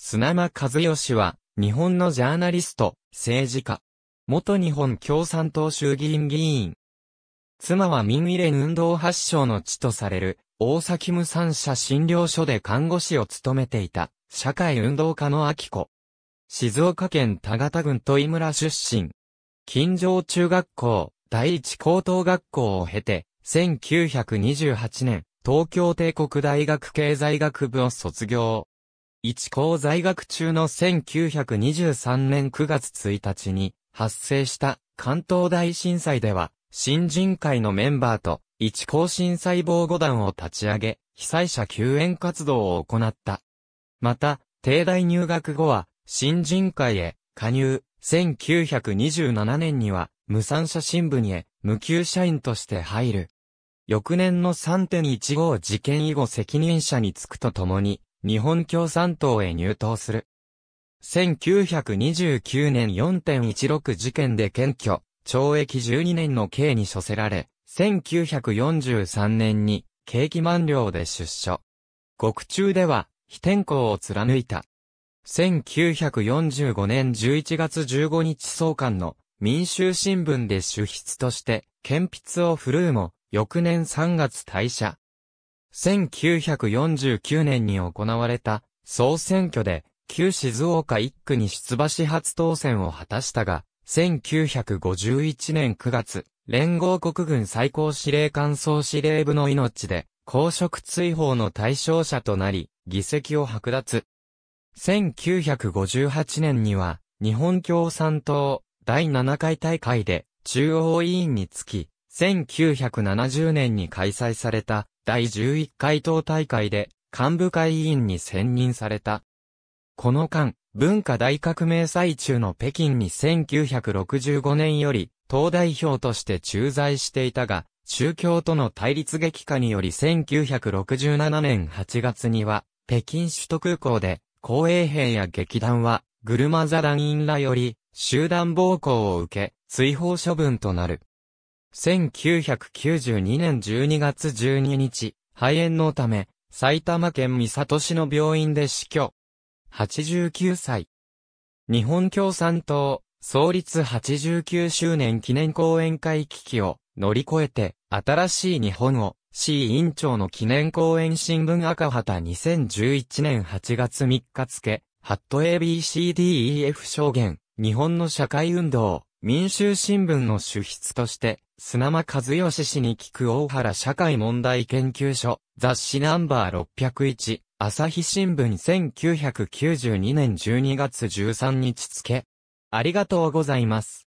砂間和義は、日本のジャーナリスト、政治家。元日本共産党衆議院議員。妻は民入連運動発祥の地とされる、大崎無三者診療所で看護師を務めていた、社会運動家の秋子。静岡県田形郡戸井村出身。近城中学校、第一高等学校を経て、1928年、東京帝国大学経済学部を卒業。一校在学中の1923年9月1日に発生した関東大震災では、新人会のメンバーと一校震災防護団を立ち上げ、被災者救援活動を行った。また、定大入学後は、新人会へ加入、1927年には、無産者新聞へ無給社員として入る。翌年の3.15事件以後責任者に就くとともに、日本共産党へ入党する。1929年4.16事件で検挙、懲役12年の刑に処せられ、1943年に、刑期満了で出所。獄中では、非天候を貫いた。1945年11月15日創刊の民衆新聞で主筆として、鉛筆を振るうも、翌年3月退社。1949年に行われた総選挙で旧静岡1区に出馬し初当選を果たしたが、1951年9月、連合国軍最高司令官総司令部の命で、公職追放の対象者となり、議席を剥奪。1958年には、日本共産党第7回大会で中央委員につき、1970年に開催された第11回党大会で幹部会委員に選任された。この間、文化大革命最中の北京に1965年より党代表として駐在していたが、宗教との対立激化により1967年8月には、北京首都空港で、公衛兵や劇団は、グルマザ団員らより、集団暴行を受け、追放処分となる。1992年12月12日、肺炎のため、埼玉県三郷市の病院で死去。89歳。日本共産党、創立89周年記念講演会危機を乗り越えて、新しい日本を、市委員長の記念講演新聞赤旗2011年8月3日付、ハット ABCDEF 証言、日本の社会運動、民衆新聞の主筆として、砂間和義氏に聞く大原社会問題研究所、雑誌ナンバー601、朝日新聞1992年12月13日付。ありがとうございます。